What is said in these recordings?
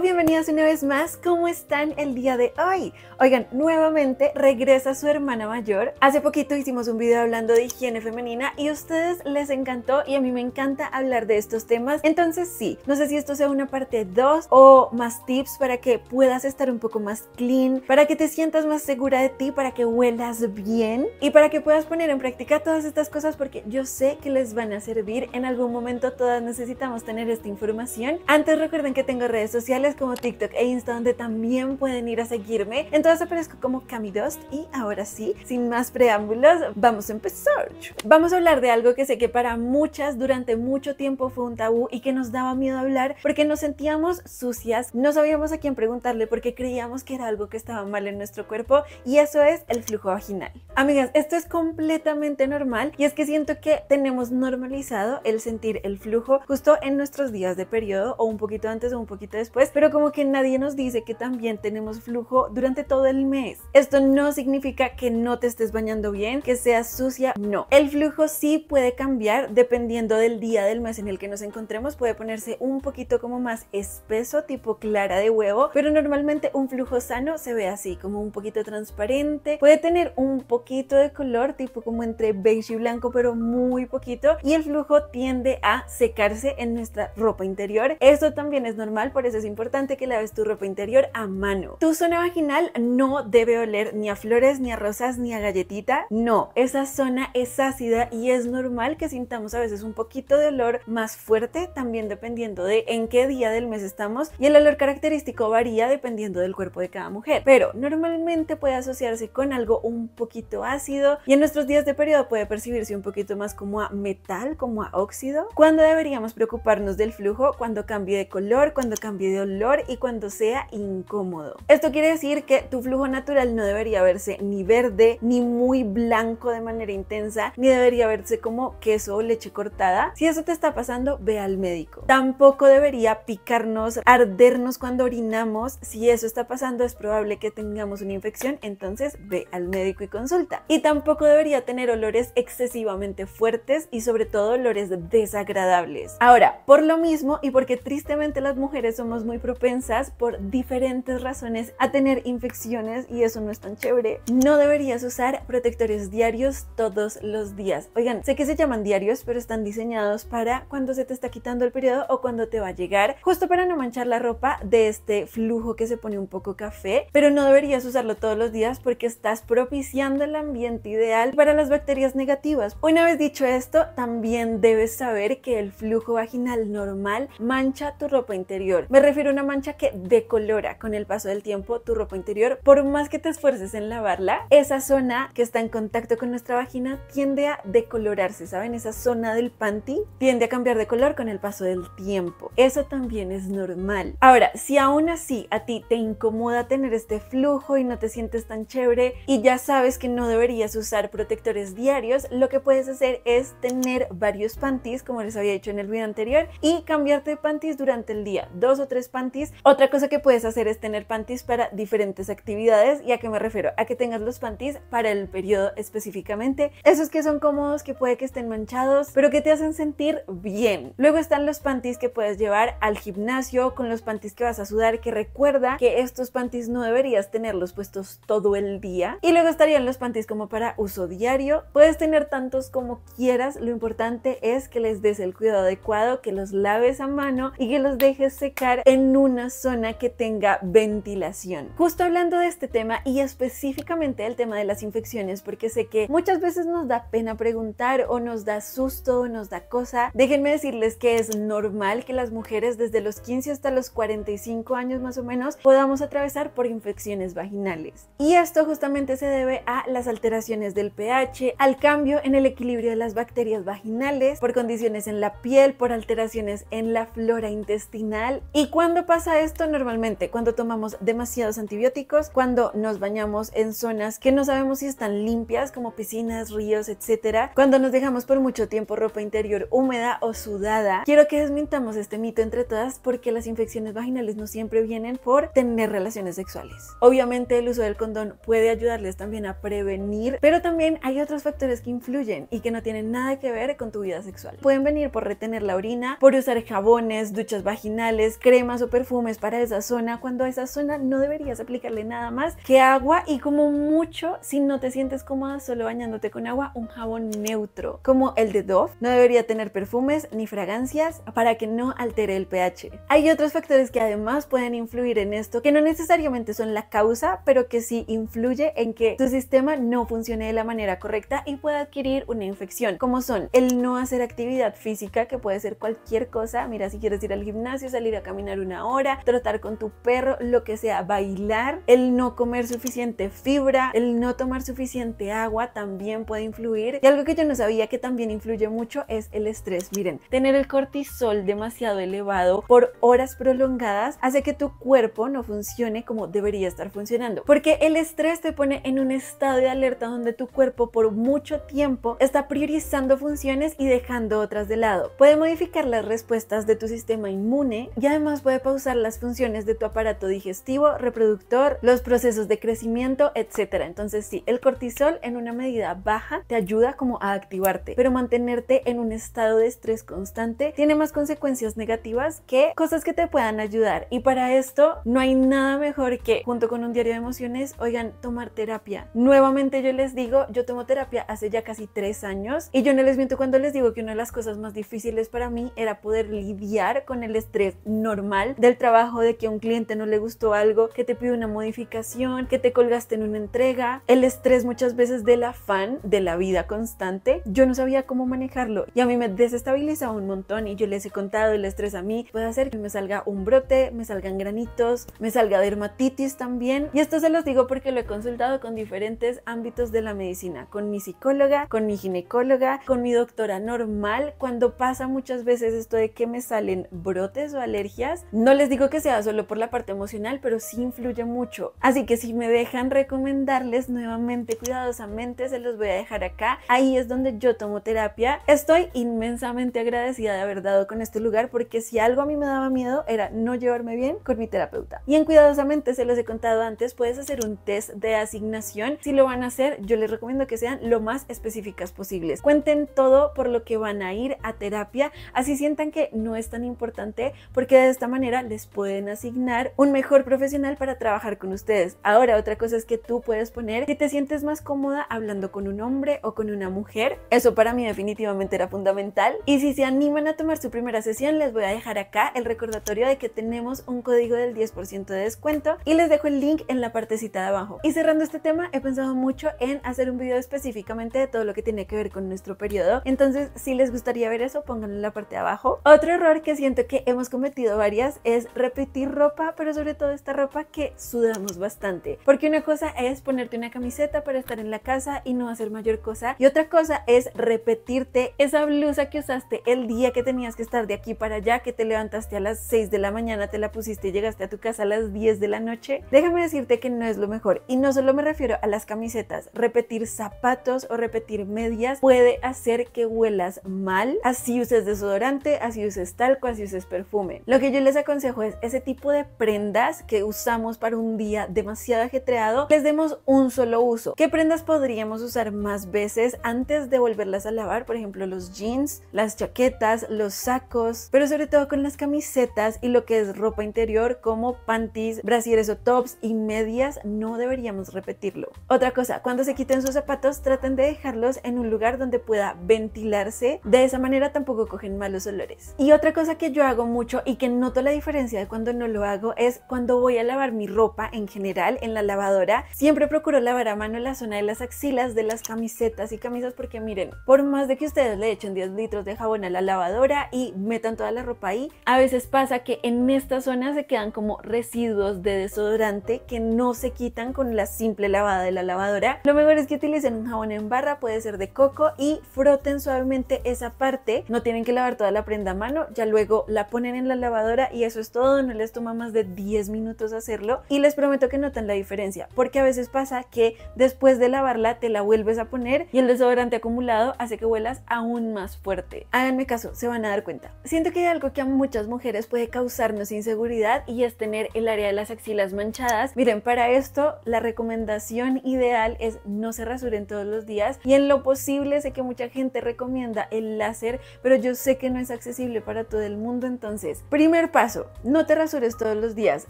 bienvenidas una vez más. ¿Cómo están el día de hoy? Oigan, nuevamente regresa su hermana mayor. Hace poquito hicimos un video hablando de higiene femenina y a ustedes les encantó y a mí me encanta hablar de estos temas. Entonces sí, no sé si esto sea una parte 2 o más tips para que puedas estar un poco más clean, para que te sientas más segura de ti, para que huelas bien y para que puedas poner en práctica todas estas cosas porque yo sé que les van a servir. En algún momento todas necesitamos tener esta información. Antes recuerden que tengo redes sociales como TikTok e Insta donde también pueden ir a seguirme. Entonces aparezco como Camidost y ahora sí, sin más preámbulos, vamos a empezar. Vamos a hablar de algo que sé que para muchas durante mucho tiempo fue un tabú y que nos daba miedo hablar porque nos sentíamos sucias, no sabíamos a quién preguntarle porque creíamos que era algo que estaba mal en nuestro cuerpo y eso es el flujo vaginal. Amigas, esto es completamente normal y es que siento que tenemos normalizado el sentir el flujo justo en nuestros días de periodo o un poquito antes o un poquito después pero como que nadie nos dice que también tenemos flujo durante todo el mes. Esto no significa que no te estés bañando bien, que seas sucia, no. El flujo sí puede cambiar dependiendo del día del mes en el que nos encontremos, puede ponerse un poquito como más espeso, tipo clara de huevo, pero normalmente un flujo sano se ve así, como un poquito transparente, puede tener un poquito de color, tipo como entre beige y blanco, pero muy poquito, y el flujo tiende a secarse en nuestra ropa interior. Esto también es normal, por eso es importante importante que laves tu ropa interior a mano. Tu zona vaginal no debe oler ni a flores, ni a rosas, ni a galletita. No, esa zona es ácida y es normal que sintamos a veces un poquito de olor más fuerte, también dependiendo de en qué día del mes estamos y el olor característico varía dependiendo del cuerpo de cada mujer, pero normalmente puede asociarse con algo un poquito ácido y en nuestros días de periodo puede percibirse un poquito más como a metal, como a óxido. ¿Cuándo deberíamos preocuparnos del flujo? Cuando cambie de color, cuando cambie de olor y cuando sea incómodo. Esto quiere decir que tu flujo natural no debería verse ni verde, ni muy blanco de manera intensa, ni debería verse como queso o leche cortada. Si eso te está pasando, ve al médico. Tampoco debería picarnos, ardernos cuando orinamos. Si eso está pasando, es probable que tengamos una infección, entonces ve al médico y consulta. Y tampoco debería tener olores excesivamente fuertes y sobre todo olores desagradables. Ahora, por lo mismo y porque tristemente las mujeres somos muy propensas por diferentes razones a tener infecciones y eso no es tan chévere. No deberías usar protectores diarios todos los días. Oigan, sé que se llaman diarios, pero están diseñados para cuando se te está quitando el periodo o cuando te va a llegar, justo para no manchar la ropa de este flujo que se pone un poco café, pero no deberías usarlo todos los días porque estás propiciando el ambiente ideal para las bacterias negativas. Una vez dicho esto, también debes saber que el flujo vaginal normal mancha tu ropa interior. Me refiero una mancha que decolora con el paso del tiempo tu ropa interior, por más que te esfuerces en lavarla, esa zona que está en contacto con nuestra vagina tiende a decolorarse, ¿saben? Esa zona del panty tiende a cambiar de color con el paso del tiempo. Eso también es normal. Ahora, si aún así a ti te incomoda tener este flujo y no te sientes tan chévere y ya sabes que no deberías usar protectores diarios, lo que puedes hacer es tener varios panties, como les había dicho en el video anterior, y cambiarte de panties durante el día, dos o tres panties panties. Otra cosa que puedes hacer es tener panties para diferentes actividades. ¿Y a qué me refiero? A que tengas los panties para el periodo específicamente. Esos que son cómodos, que puede que estén manchados, pero que te hacen sentir bien. Luego están los panties que puedes llevar al gimnasio, con los panties que vas a sudar, que recuerda que estos panties no deberías tenerlos puestos todo el día. Y luego estarían los panties como para uso diario. Puedes tener tantos como quieras, lo importante es que les des el cuidado adecuado, que los laves a mano y que los dejes secar en una zona que tenga ventilación. Justo hablando de este tema y específicamente del tema de las infecciones, porque sé que muchas veces nos da pena preguntar o nos da susto o nos da cosa, déjenme decirles que es normal que las mujeres desde los 15 hasta los 45 años más o menos podamos atravesar por infecciones vaginales. Y esto justamente se debe a las alteraciones del pH, al cambio en el equilibrio de las bacterias vaginales, por condiciones en la piel, por alteraciones en la flora intestinal y cuando pasa esto normalmente? Cuando tomamos demasiados antibióticos, cuando nos bañamos en zonas que no sabemos si están limpias, como piscinas, ríos, etcétera, Cuando nos dejamos por mucho tiempo ropa interior húmeda o sudada. Quiero que desmintamos este mito entre todas porque las infecciones vaginales no siempre vienen por tener relaciones sexuales. Obviamente el uso del condón puede ayudarles también a prevenir, pero también hay otros factores que influyen y que no tienen nada que ver con tu vida sexual. Pueden venir por retener la orina, por usar jabones, duchas vaginales, cremas o perfumes para esa zona cuando a esa zona no deberías aplicarle nada más que agua y como mucho, si no te sientes cómoda solo bañándote con agua, un jabón neutro, como el de Dove. No debería tener perfumes ni fragancias para que no altere el pH. Hay otros factores que además pueden influir en esto, que no necesariamente son la causa, pero que sí influye en que tu sistema no funcione de la manera correcta y pueda adquirir una infección, como son el no hacer actividad física, que puede ser cualquier cosa, mira, si quieres ir al gimnasio, salir a caminar un hora, trotar con tu perro, lo que sea, bailar, el no comer suficiente fibra, el no tomar suficiente agua también puede influir. Y algo que yo no sabía que también influye mucho es el estrés. Miren, tener el cortisol demasiado elevado por horas prolongadas hace que tu cuerpo no funcione como debería estar funcionando, porque el estrés te pone en un estado de alerta donde tu cuerpo por mucho tiempo está priorizando funciones y dejando otras de lado. Puede modificar las respuestas de tu sistema inmune y además puede pausar las funciones de tu aparato digestivo, reproductor, los procesos de crecimiento, etcétera, Entonces sí, el cortisol en una medida baja te ayuda como a activarte, pero mantenerte en un estado de estrés constante tiene más consecuencias negativas que cosas que te puedan ayudar. Y para esto no hay nada mejor que junto con un diario de emociones, oigan, tomar terapia. Nuevamente yo les digo, yo tomo terapia hace ya casi tres años y yo no les miento cuando les digo que una de las cosas más difíciles para mí era poder lidiar con el estrés normal del trabajo, de que a un cliente no le gustó algo, que te pide una modificación, que te colgaste en una entrega, el estrés muchas veces del afán de la vida constante. Yo no sabía cómo manejarlo y a mí me desestabiliza un montón y yo les he contado el estrés a mí puede hacer que me salga un brote, me salgan granitos, me salga dermatitis también. Y esto se los digo porque lo he consultado con diferentes ámbitos de la medicina, con mi psicóloga, con mi ginecóloga, con mi doctora normal. Cuando pasa muchas veces esto de que me salen brotes o alergias, no les digo que sea solo por la parte emocional, pero sí influye mucho. Así que si me dejan recomendarles nuevamente, cuidadosamente, se los voy a dejar acá. Ahí es donde yo tomo terapia. Estoy inmensamente agradecida de haber dado con este lugar porque si algo a mí me daba miedo era no llevarme bien con mi terapeuta. Y en cuidadosamente, se los he contado antes, puedes hacer un test de asignación. Si lo van a hacer, yo les recomiendo que sean lo más específicas posibles. Cuenten todo por lo que van a ir a terapia, así sientan que no es tan importante porque de esta manera les pueden asignar un mejor profesional para trabajar con ustedes. Ahora, otra cosa es que tú puedes poner si te sientes más cómoda hablando con un hombre o con una mujer. Eso para mí definitivamente era fundamental. Y si se animan a tomar su primera sesión, les voy a dejar acá el recordatorio de que tenemos un código del 10% de descuento y les dejo el link en la partecita de abajo. Y cerrando este tema, he pensado mucho en hacer un video específicamente de todo lo que tiene que ver con nuestro periodo. Entonces, si les gustaría ver eso, pónganlo en la parte de abajo. Otro error que siento que hemos cometido varias es repetir ropa, pero sobre todo esta ropa que sudamos bastante. Porque una cosa es ponerte una camiseta para estar en la casa y no hacer mayor cosa. Y otra cosa es repetirte esa blusa que usaste el día que tenías que estar de aquí para allá, que te levantaste a las 6 de la mañana, te la pusiste y llegaste a tu casa a las 10 de la noche. Déjame decirte que no es lo mejor. Y no solo me refiero a las camisetas. Repetir zapatos o repetir medias puede hacer que huelas mal. Así uses desodorante, así uses talco, así uses perfume. Lo que yo les aconsejo consejo es ese tipo de prendas que usamos para un día demasiado ajetreado, les demos un solo uso. ¿Qué prendas podríamos usar más veces antes de volverlas a lavar? Por ejemplo, los jeans, las chaquetas, los sacos, pero sobre todo con las camisetas y lo que es ropa interior como panties, brasieres o tops y medias, no deberíamos repetirlo. Otra cosa, cuando se quiten sus zapatos, traten de dejarlos en un lugar donde pueda ventilarse. De esa manera tampoco cogen malos olores. Y otra cosa que yo hago mucho y que noto la diferencia de cuando no lo hago es cuando voy a lavar mi ropa en general en la lavadora, siempre procuro lavar a mano la zona de las axilas de las camisetas y camisas porque miren, por más de que ustedes le echen 10 litros de jabón a la lavadora y metan toda la ropa ahí, a veces pasa que en esta zona se quedan como residuos de desodorante que no se quitan con la simple lavada de la lavadora. Lo mejor es que utilicen un jabón en barra, puede ser de coco y froten suavemente esa parte. No tienen que lavar toda la prenda a mano, ya luego la ponen en la lavadora y y eso es todo, no les toma más de 10 minutos hacerlo y les prometo que notan la diferencia, porque a veces pasa que después de lavarla te la vuelves a poner y el desodorante acumulado hace que huelas aún más fuerte. Háganme caso, se van a dar cuenta. Siento que hay algo que a muchas mujeres puede causarnos inseguridad y es tener el área de las axilas manchadas. Miren, para esto la recomendación ideal es no se rasuren todos los días y en lo posible sé que mucha gente recomienda el láser, pero yo sé que no es accesible para todo el mundo, entonces, primer paso no te rasures todos los días.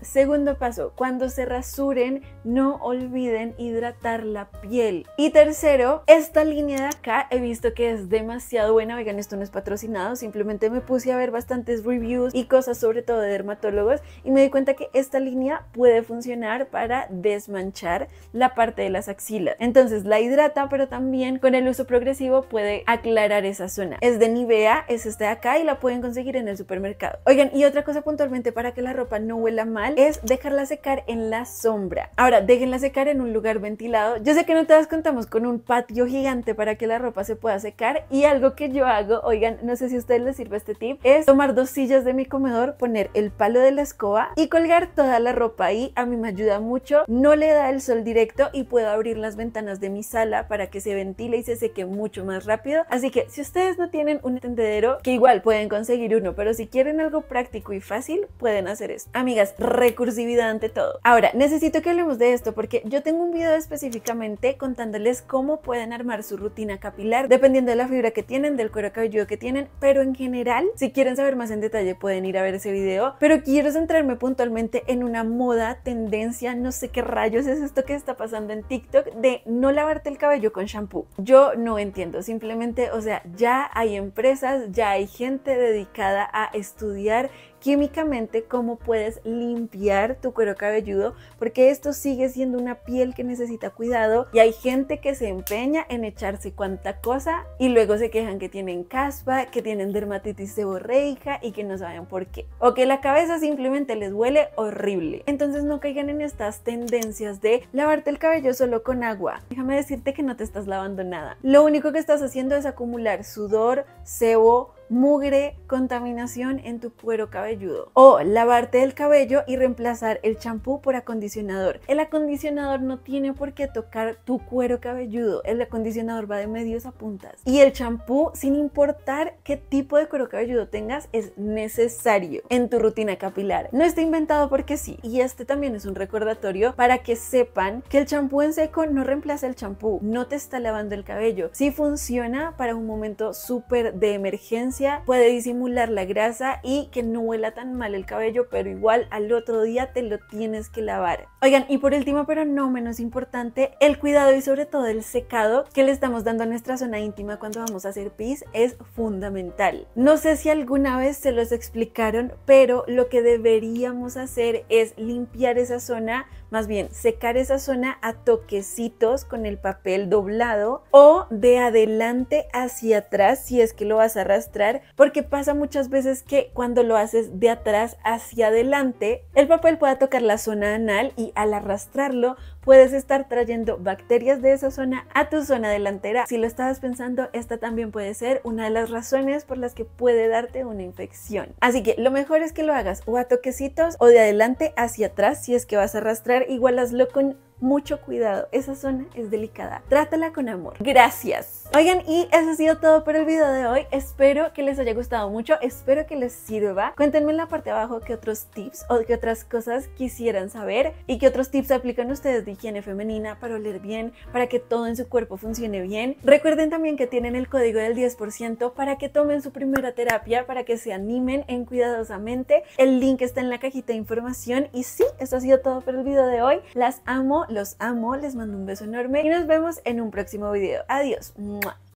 Segundo paso, cuando se rasuren, no olviden hidratar la piel. Y tercero, esta línea de acá he visto que es demasiado buena. Oigan, esto no es patrocinado, simplemente me puse a ver bastantes reviews y cosas sobre todo de dermatólogos y me di cuenta que esta línea puede funcionar para desmanchar la parte de las axilas. Entonces la hidrata, pero también con el uso progresivo puede aclarar esa zona. Es de Nivea, es este de acá y la pueden conseguir en el supermercado. Oigan, y otra cosa puntualmente para que la ropa no huela mal es dejarla secar en la sombra. Ahora, déjenla secar en un lugar ventilado. Yo sé que no todas contamos con un patio gigante para que la ropa se pueda secar y algo que yo hago, oigan, no sé si a ustedes les sirve este tip, es tomar dos sillas de mi comedor, poner el palo de la escoba y colgar toda la ropa ahí. A mí me ayuda mucho, no le da el sol directo y puedo abrir las ventanas de mi sala para que se ventile y se seque mucho más rápido. Así que si ustedes no tienen un tendedero, que igual pueden conseguir uno, pero si quieren algo práctico y fácil, pueden hacer eso. Amigas, recursividad ante todo. Ahora, necesito que hablemos de esto porque yo tengo un video específicamente contándoles cómo pueden armar su rutina capilar dependiendo de la fibra que tienen, del cuero cabelludo que tienen, pero en general, si quieren saber más en detalle pueden ir a ver ese video, pero quiero centrarme puntualmente en una moda, tendencia, no sé qué rayos es esto que está pasando en TikTok de no lavarte el cabello con shampoo. Yo no entiendo, simplemente, o sea, ya hay empresas, ya hay gente dedicada a estudiar químicamente cómo puedes limpiar tu cuero cabelludo, porque esto sigue siendo una piel que necesita cuidado y hay gente que se empeña en echarse cuanta cosa y luego se quejan que tienen caspa, que tienen dermatitis seborreica y que no saben por qué. O que la cabeza simplemente les huele horrible. Entonces no caigan en estas tendencias de lavarte el cabello solo con agua. Déjame decirte que no te estás lavando nada. Lo único que estás haciendo es acumular sudor, sebo, mugre, contaminación en tu cuero cabelludo. O lavarte el cabello y reemplazar el champú por acondicionador. El acondicionador no tiene por qué tocar tu cuero cabelludo. El acondicionador va de medios a puntas. Y el champú, sin importar qué tipo de cuero cabelludo tengas, es necesario en tu rutina capilar. No está inventado porque sí. Y este también es un recordatorio para que sepan que el champú en seco no reemplaza el champú. No te está lavando el cabello. Sí funciona para un momento súper de emergencia puede disimular la grasa y que no huela tan mal el cabello, pero igual al otro día te lo tienes que lavar. Oigan, y por último, pero no menos importante, el cuidado y sobre todo el secado que le estamos dando a nuestra zona íntima cuando vamos a hacer pis es fundamental. No sé si alguna vez se los explicaron, pero lo que deberíamos hacer es limpiar esa zona más bien secar esa zona a toquecitos con el papel doblado o de adelante hacia atrás si es que lo vas a arrastrar, porque pasa muchas veces que cuando lo haces de atrás hacia adelante, el papel pueda tocar la zona anal y al arrastrarlo puedes estar trayendo bacterias de esa zona a tu zona delantera. Si lo estabas pensando, esta también puede ser una de las razones por las que puede darte una infección. Así que lo mejor es que lo hagas o a toquecitos o de adelante hacia atrás si es que vas a arrastrar igualaslo igual hazlo con mucho cuidado. Esa zona es delicada. Trátala con amor. Gracias. Oigan, y eso ha sido todo por el video de hoy. Espero que les haya gustado mucho, espero que les sirva. Cuéntenme en la parte de abajo qué otros tips o qué otras cosas quisieran saber y qué otros tips aplican ustedes de higiene femenina para oler bien, para que todo en su cuerpo funcione bien. Recuerden también que tienen el código del 10% para que tomen su primera terapia, para que se animen en cuidadosamente. El link está en la cajita de información. Y sí, eso ha sido todo por el video de hoy. Las amo, los amo, les mando un beso enorme y nos vemos en un próximo video. Adiós. Mwah.